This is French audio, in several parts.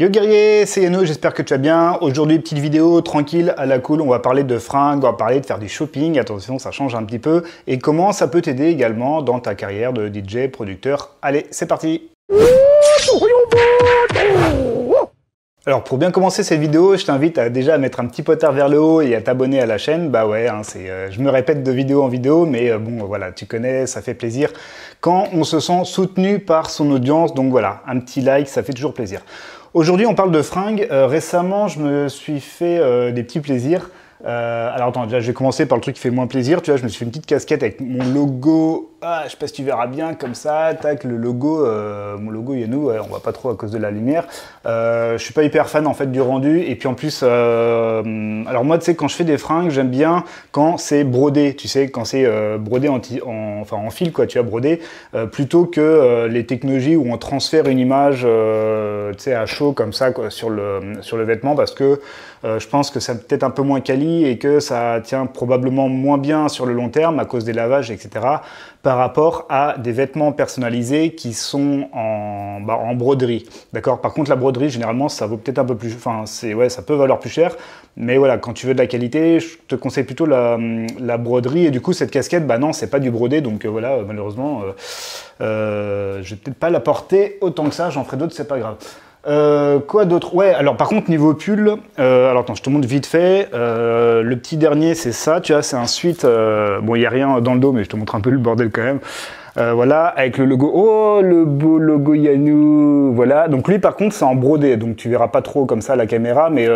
Yo guerrier, c'est Yano, j'espère que tu vas bien. Aujourd'hui, petite vidéo tranquille, à la cool, on va parler de fringues, on va parler de faire du shopping, attention, ça change un petit peu, et comment ça peut t'aider également dans ta carrière de DJ, producteur. Allez, c'est parti alors pour bien commencer cette vidéo, je t'invite à mettre un petit potard vers le haut et à t'abonner à la chaîne. Bah ouais, hein, euh, je me répète de vidéo en vidéo, mais euh, bon voilà, tu connais, ça fait plaisir quand on se sent soutenu par son audience. Donc voilà, un petit like, ça fait toujours plaisir. Aujourd'hui, on parle de fringues. Euh, récemment, je me suis fait euh, des petits plaisirs. Euh, alors attends, déjà, je vais commencer par le truc qui fait moins plaisir. Tu vois, je me suis fait une petite casquette avec mon logo ah, je sais pas si tu verras bien comme ça, tac, le logo, euh, mon logo il nous, on voit pas trop à cause de la lumière. Euh, je suis pas hyper fan en fait du rendu et puis en plus, euh, alors moi tu sais quand je fais des fringues, j'aime bien quand c'est brodé, tu sais, quand c'est euh, brodé en, fil quoi, tu as brodé, plutôt que les technologies où on transfère une image, tu sais, à chaud comme ça quoi, sur le sur le vêtement parce que je pense que ça peut-être un peu moins quali et que ça tient probablement moins bien sur le long terme à cause des lavages, etc par rapport à des vêtements personnalisés qui sont en, bah, broderie. D'accord Par contre, la broderie, généralement, ça vaut peut-être un peu plus. Enfin, c'est, ouais, ça peut valoir plus cher. Mais voilà, quand tu veux de la qualité, je te conseille plutôt la, broderie. Et du coup, cette casquette, bah non, c'est pas du brodé. Donc euh, voilà, euh, malheureusement, euh, je vais peut-être pas la porter autant que ça. J'en ferai d'autres, c'est pas grave. Euh, quoi d'autre Ouais, alors par contre, niveau pull, euh, alors attends, je te montre vite fait. Euh, le petit dernier, c'est ça, tu vois, c'est un suite. Euh, bon, il n'y a rien dans le dos, mais je te montre un peu le bordel quand même. voilà, avec le logo. Oh, le beau logo Yanou Voilà, donc lui, par contre, c'est en brodé, donc tu verras pas trop comme ça la caméra, mais,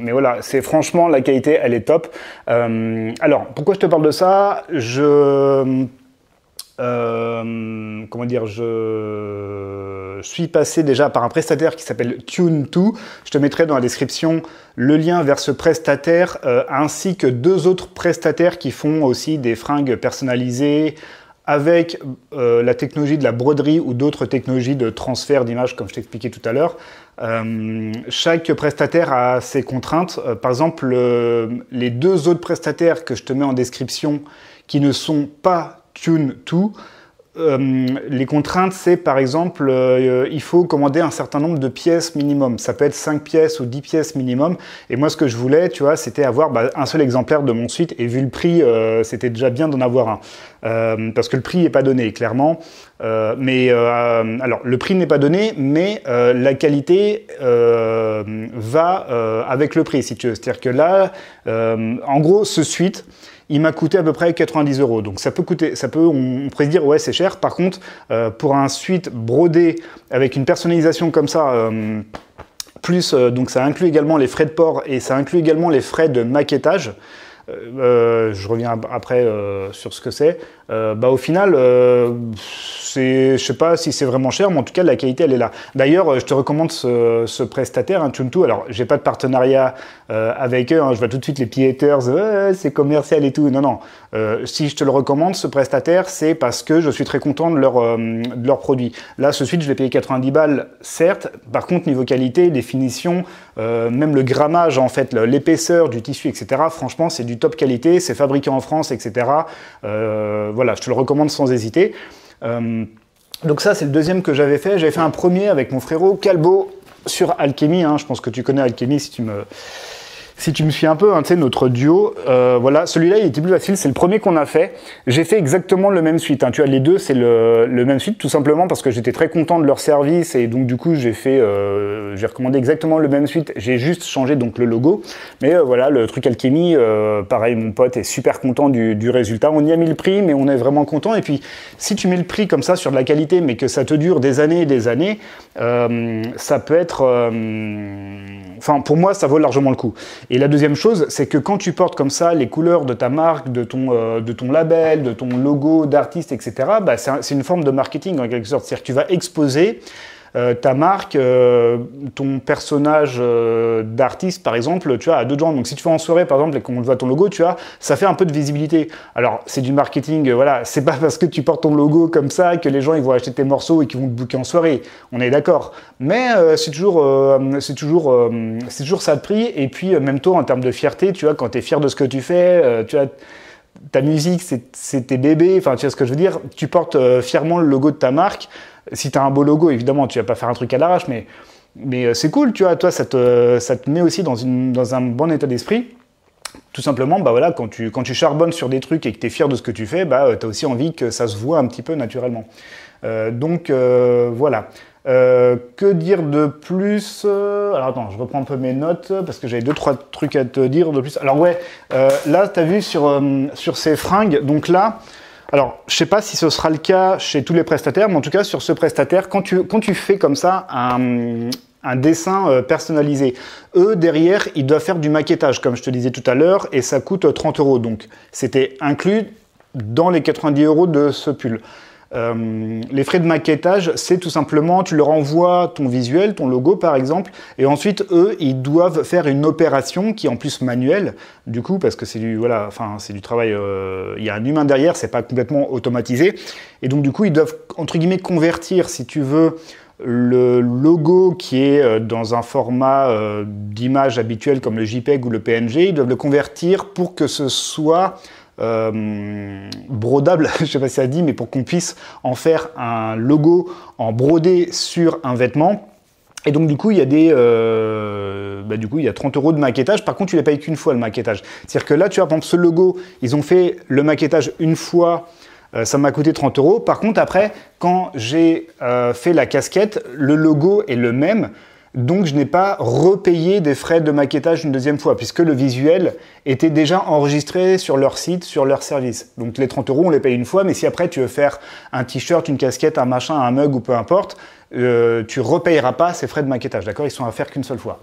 mais voilà, c'est franchement, la qualité, elle est top. alors, pourquoi je te parle de ça Je euh, comment dire, je suis passé déjà par un prestataire qui s'appelle Tune2. Je te mettrai dans la description le lien vers ce prestataire euh, ainsi que deux autres prestataires qui font aussi des fringues personnalisées avec euh, la technologie de la broderie ou d'autres technologies de transfert d'image, comme je t'expliquais tout à l'heure. chaque prestataire a ses contraintes. par exemple, les deux autres prestataires que je te mets en description qui ne sont pas Tune to. Euh, les contraintes, c'est par exemple, euh, il faut commander un certain nombre de pièces minimum. Ça peut être 5 pièces ou 10 pièces minimum. Et moi, ce que je voulais, tu vois, c'était avoir bah, un seul exemplaire de mon suite. Et vu le prix, euh, c'était déjà bien d'en avoir un. parce que le prix n'est pas donné, clairement. mais alors, le prix n'est pas donné, mais la qualité va avec le prix, si tu veux. C'est-à-dire que là, en gros, ce suite, il m'a coûté à peu près 90 euros. Donc ça peut coûter, ça peut, on, pourrait se dire ouais c'est cher. Par contre, euh, pour un suite brodé avec une personnalisation comme ça. Euh, plus, euh, donc ça inclut également les frais de port et ça inclut également les frais de maquettage. je reviens après sur ce que c'est. Euh, bah, au final, euh, je sais pas si c'est vraiment cher, mais en tout cas, la qualité, elle est là. D'ailleurs, euh, je te recommande ce, ce prestataire, hein, Tuntu. Alors, j'ai pas de partenariat avec eux. Hein, je vois tout de suite les piéteurs, c'est commercial et tout. Non, non. si je te le recommande, ce prestataire, c'est parce que je suis très content de leur, de leur produit. Là, ce suite, je l'ai payé 90 balles, certes. Par contre, niveau qualité, définition même le grammage, en fait, l'épaisseur du tissu, etc. Franchement, c'est du top qualité. C'est fabriqué en France, etc voilà, je te le recommande sans hésiter. Euh, donc ça, c'est le deuxième que j'avais fait. J'avais fait un premier avec mon frérot Calbo sur Alchemy. Hein. Je pense que tu connais Alchemy si tu me, si tu me suis un peu, hein, tu sais, notre duo, euh, voilà, celui-là, il était plus facile. C'est le premier qu'on a fait. J'ai fait exactement le même suite. Hein. Tu as les deux, c'est le, même suite, tout simplement parce que j'étais très content de leur service et donc du coup, j'ai fait, euh, j'ai recommandé exactement le même suite. J'ai juste changé donc le logo, mais euh, voilà, le truc alchimie, pareil, mon pote est super content du, du, résultat. On y a mis le prix, mais on est vraiment content. Et puis, si tu mets le prix comme ça sur de la qualité, mais que ça te dure des années et des années, ça peut être, enfin, pour moi, ça vaut largement le coup. Et la deuxième chose, c'est que quand tu portes comme ça les couleurs de ta marque, de ton, euh, de ton label, de ton logo d'artiste, etc., bah, c'est une forme de marketing en quelque sorte. C'est-à-dire que tu vas exposer euh, ta marque, euh, ton personnage euh, d'artiste, par exemple, tu as à deux gens. Donc si tu vas en soirée, par exemple, et qu'on voit ton logo, tu as, ça fait un peu de visibilité. Alors c'est du marketing, voilà, c'est pas parce que tu portes ton logo comme ça que les gens ils vont acheter tes morceaux et qu'ils vont te booker en soirée. On est d'accord. Mais c'est toujours, c'est toujours, c'est toujours ça de prix. Et puis même toi, en termes de fierté, tu vois, quand tu es fier de ce que tu fais, tu as ta musique, c'est tes bébés, enfin tu vois ce que je veux dire, tu portes euh, fièrement le logo de ta marque. Si tu as un beau logo, évidemment, tu vas pas faire un truc à l'arrache, mais, mais euh, c'est cool, tu vois, toi, ça te, met aussi dans, une, dans un bon état d'esprit. Tout simplement, bah voilà, quand tu, quand tu charbonnes sur des trucs et que tu es fier de ce que tu fais, bah, euh, tu as aussi envie que ça se voit un petit peu naturellement. donc voilà. Euh, que dire de plus euh, Alors attends, je reprends un peu mes notes parce que j'avais deux trois trucs à te dire de plus. Alors ouais, là euh, là t'as vu sur, sur ces fringues, donc là, alors je sais pas si ce sera le cas chez tous les prestataires, mais en tout cas sur ce prestataire, quand tu, fais comme ça un, un dessin personnalisé, eux derrière ils doivent faire du maquettage comme je te disais tout à l'heure et ça coûte 30 euros donc c'était inclus dans les 90 euros de ce pull. Euh, les frais de maquettage, c'est tout simplement, tu leur envoies ton visuel, ton logo par exemple, et ensuite eux, ils doivent faire une opération qui est en plus manuelle, du coup, parce que c'est du, voilà, enfin, c'est du travail, euh, il y a un humain derrière, c'est pas complètement automatisé, et donc du coup, ils doivent, entre guillemets, convertir, si tu veux, le logo qui est euh, dans un format d'image habituel comme le JPEG ou le PNG, ils doivent le convertir pour que ce soit euh, brodable, je sais pas si ça dit, mais pour qu'on puisse en faire un logo en brodé sur un vêtement. Et donc du coup, il y a des, euh, bah, du coup, il y a 30 euros de maquettage. Par contre, tu pas payé qu'une fois le maquettage. C'est-à-dire que là, tu vois, par ce logo, ils ont fait le maquettage une fois. Euh, ça m'a coûté 30 euros. Par contre, après, quand j'ai fait la casquette, le logo est le même. Donc je n'ai pas repayé des frais de maquettage une deuxième fois, puisque le visuel était déjà enregistré sur leur site, sur leur service. Donc les 30 euros, on les paye une fois, mais si après tu veux faire un t-shirt, une casquette, un machin, un mug ou peu importe, tu euh, tu repayeras pas ces frais de maquettage, d'accord Ils sont à faire qu'une seule fois.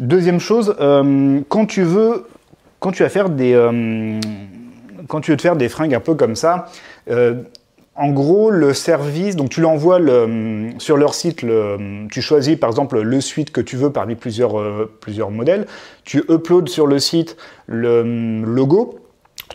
Deuxième chose, euh, quand tu veux, quand tu vas faire des, euh, quand tu veux te faire des fringues un peu comme ça, en gros, le service, donc tu l'envoies sur leur site, tu choisis par exemple le suite que tu veux parmi plusieurs, euh, plusieurs modèles, tu uploads sur le site le mm, logo,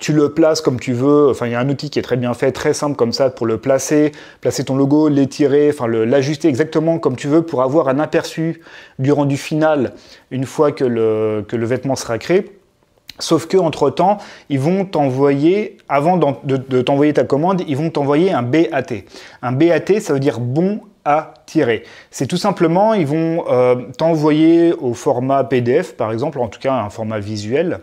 tu le places comme tu veux, enfin il y a un outil qui est très bien fait, très simple comme ça pour le placer, placer ton logo, l'étirer, enfin l'ajuster exactement comme tu veux pour avoir un aperçu du rendu final une fois que le vêtement sera créé. Sauf que entre temps, ils vont t'envoyer, avant de, t'envoyer ta commande, ils vont t'envoyer un BAT. Un BAT, ça veut dire bon à tirer. C'est tout simplement, ils vont euh, t'envoyer au format PDF, par exemple, en tout cas un format visuel,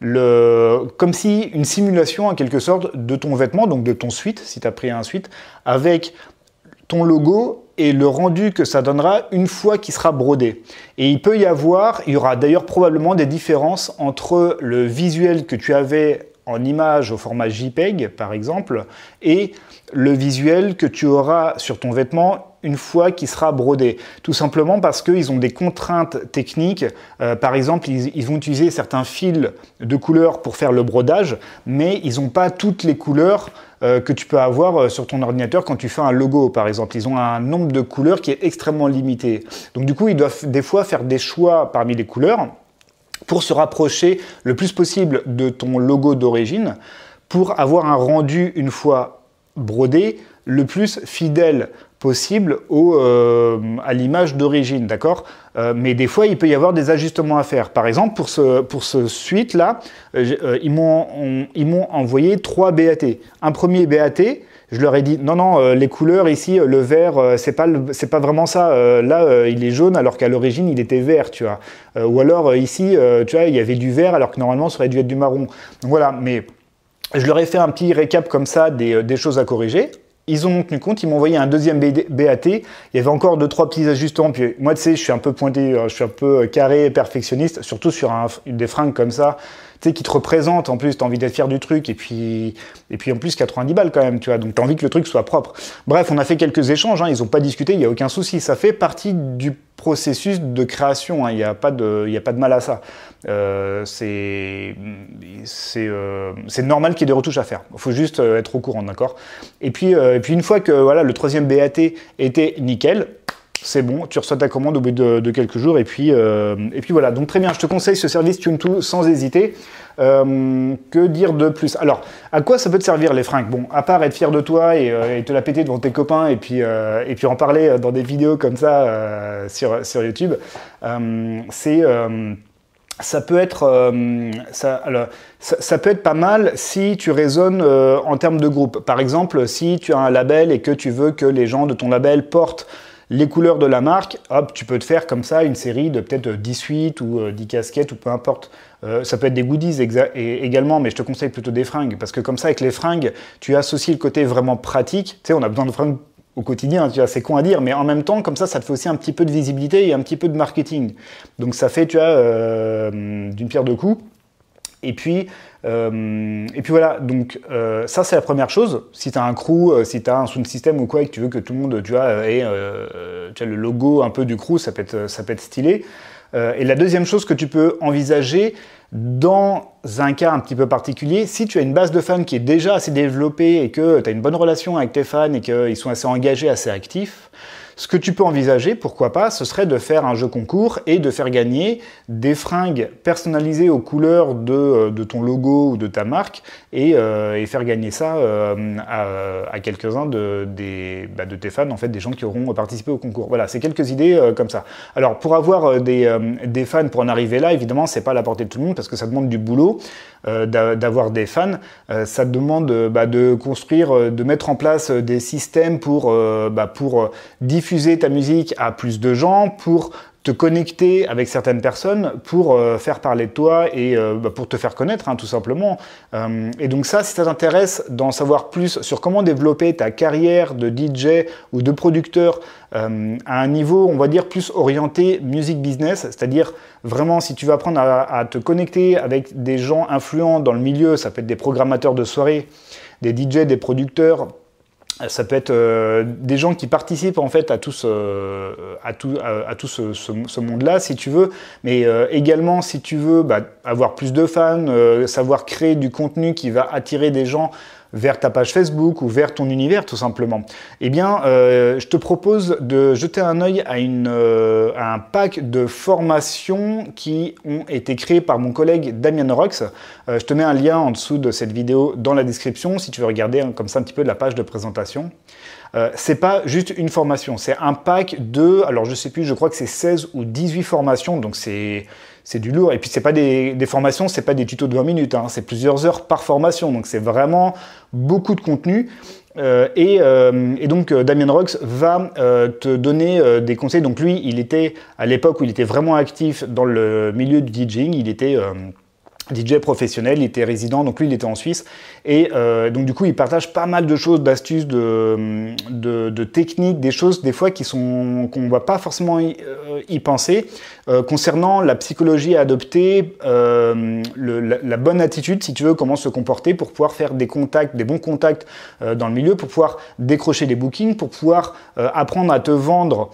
comme si une simulation en quelque sorte de ton vêtement, donc de ton suite, si tu as pris un suite, avec ton logo et le rendu que ça donnera une fois qu'il sera brodé. Et il peut y avoir, il y aura d'ailleurs probablement des différences entre le visuel que tu avais en image au format JPEG par exemple et le visuel que tu auras sur ton vêtement une fois qu'il sera brodé. Tout simplement parce qu'ils ont des contraintes techniques. Euh, par exemple, ils, ont vont utiliser certains fils de couleurs pour faire le brodage, mais ils n'ont pas toutes les couleurs euh, que tu peux avoir euh, sur ton ordinateur quand tu fais un logo, par exemple. Ils ont un nombre de couleurs qui est extrêmement limité. Donc du coup, ils doivent des fois faire des choix parmi les couleurs pour se rapprocher le plus possible de ton logo d'origine, pour avoir un rendu une fois brodé le plus fidèle possible au, euh, à l'image d'origine, d'accord euh, Mais des fois, il peut y avoir des ajustements à faire. Par exemple, pour ce, pour ce suite-là, euh, ils m'ont envoyé trois BAT. Un premier BAT, je leur ai dit non non les couleurs ici le vert c'est pas c'est pas vraiment ça là il est jaune alors qu'à l'origine il était vert tu vois ou alors ici tu vois il y avait du vert alors que normalement ça aurait dû être du marron donc voilà mais je leur ai fait un petit récap comme ça des, des choses à corriger ils ont tenu compte, ils m'ont envoyé un deuxième BAT. Il y avait encore deux, trois petits ajustements. Puis moi, tu sais, je suis un peu pointé, euh, je suis un peu euh, carré, perfectionniste, surtout sur des fringues comme ça qui te représente. En plus, tu as envie d'être fier du truc. Et puis, et puis en plus, 90 balles quand même, tu vois. Donc, tu as envie que le truc soit propre. Bref, on a fait quelques échanges. Hein. ils n'ont pas discuté. Il n'y a aucun souci. Ça fait partie du processus de création. Hein. Il n'y a, pas de, a pas de mal à ça. Euh, euh, c'est normal qu'il y ait des retouches à faire. Il faut juste euh, être au courant, d'accord et, puis, puis, une fois que voilà, le troisième BAT était nickel, c'est bon, tu reçois ta commande au bout de, quelques jours et puis, euh, et puis voilà. Donc très bien, je te conseille ce service TuneToo sans hésiter. Euh, que dire de plus Alors, à quoi ça peut te servir les fringues Bon, à part être fier de toi euh, et, te la péter devant tes copains et puis, et puis en parler dans des vidéos comme ça sur, YouTube, c'est ça peut être ça, alors, ça, peut être pas mal si tu raisonnes en termes de groupe. Par exemple, si tu as un label et que tu veux que les gens de ton label portent les couleurs de la marque, hop, tu peux te faire comme ça une série de peut-être 18 euh, ou 10 euh, casquettes ou peu importe. Euh, ça peut être des goodies également, mais je te conseille plutôt des fringues, parce que comme ça, avec les fringues, tu associes le côté vraiment pratique. Tu sais, on a besoin de fringues au quotidien, tu vois, c'est con à dire, mais en même temps, comme ça, ça te fait aussi un petit peu de visibilité et un petit peu de marketing. Donc ça fait, tu vois, hum, d'une pierre deux coups. Et puis, euh, et puis voilà, donc euh, ça c'est la première chose. Si tu as un crew, euh, si tu as un sound system ou quoi, et que tu veux que tout le monde, tu ait as le logo un peu du crew, ça peut être, ça peut être stylé. et la deuxième chose que tu peux envisager dans un cas un petit peu particulier, si tu as une base de fans qui est déjà assez développée et que tu as une bonne relation avec tes fans et qu'ils sont assez engagés, assez actifs, ce que tu peux envisager, pourquoi pas, ce serait de faire un jeu concours et de faire gagner des fringues personnalisées aux couleurs de, euh, ton logo ou de ta marque et, euh, faire gagner ça euh, à, quelques-uns de, des, bah, de tes fans, en fait, des gens qui auront participé au concours. Voilà, c'est quelques idées comme ça. Alors, pour avoir des, fans pour en arriver là, évidemment, c'est pas à la portée de tout le monde parce que ça demande du boulot d'avoir des fans. ça demande bah, de construire, de mettre en place des systèmes pour, bah, pour diffuser diffuser ta musique à plus de gens, pour te connecter avec certaines personnes pour euh, faire parler de toi et euh, bah, pour te faire connaître, hein, tout simplement. Euh, et donc ça, si ça t'intéresse d'en savoir plus sur comment développer ta carrière de DJ ou de producteur à un niveau, on va dire, plus orienté music business, c'est-à-dire vraiment si tu veux apprendre à, à te connecter avec des gens influents dans le milieu, ça peut être des programmateurs de soirée, des DJ, des producteurs, ça peut être euh, des gens qui participent en fait à tout ce, euh, monde-là, si tu veux, mais euh, également si tu veux bah, avoir plus de fans, savoir créer du contenu qui va attirer des gens vers ta page Facebook ou vers ton univers tout simplement, eh bien, euh, je te propose de jeter un œil euh, à, un pack de formations qui ont été créées par mon collègue Damien Rox. Euh, je te mets un lien en dessous de cette vidéo dans la description si tu veux regarder hein, comme ça un petit peu de la page de présentation. Euh, c'est pas juste une formation, c'est un pack de, alors je sais plus, je crois que c'est 16 ou 18 formations, donc c'est c'est du lourd. Et puis c'est pas des, formations, c'est pas des tutos de 20 minutes, hein, c'est plusieurs heures par formation, donc c'est vraiment beaucoup de contenu. Euh, euh, et, donc Damien Rox va te donner des conseils. Donc lui, il était à l'époque où il était vraiment actif dans le milieu du DJing, il était DJ professionnel, il était résident, donc lui il était en Suisse. Et euh, donc du coup il partage pas mal de choses, d'astuces, de, de, techniques, des choses des fois qui sont qu'on ne va pas forcément y, euh, penser. Euh, concernant la psychologie à adopter, la, la, bonne attitude si tu veux, comment se comporter pour pouvoir faire des contacts, des bons contacts dans le milieu, pour pouvoir décrocher des bookings, pour pouvoir apprendre à te vendre,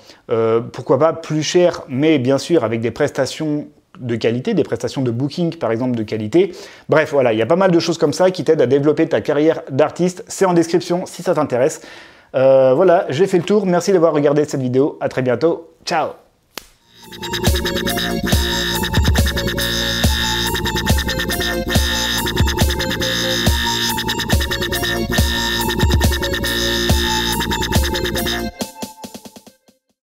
pourquoi pas plus cher, mais bien sûr avec des prestations de qualité, des prestations de booking par exemple de qualité. Bref, voilà, il y a pas mal de choses comme ça qui t'aident à développer ta carrière d'artiste. C'est en description si ça t'intéresse. Euh, voilà, j'ai fait le tour. Merci d'avoir regardé cette vidéo. À très bientôt. Ciao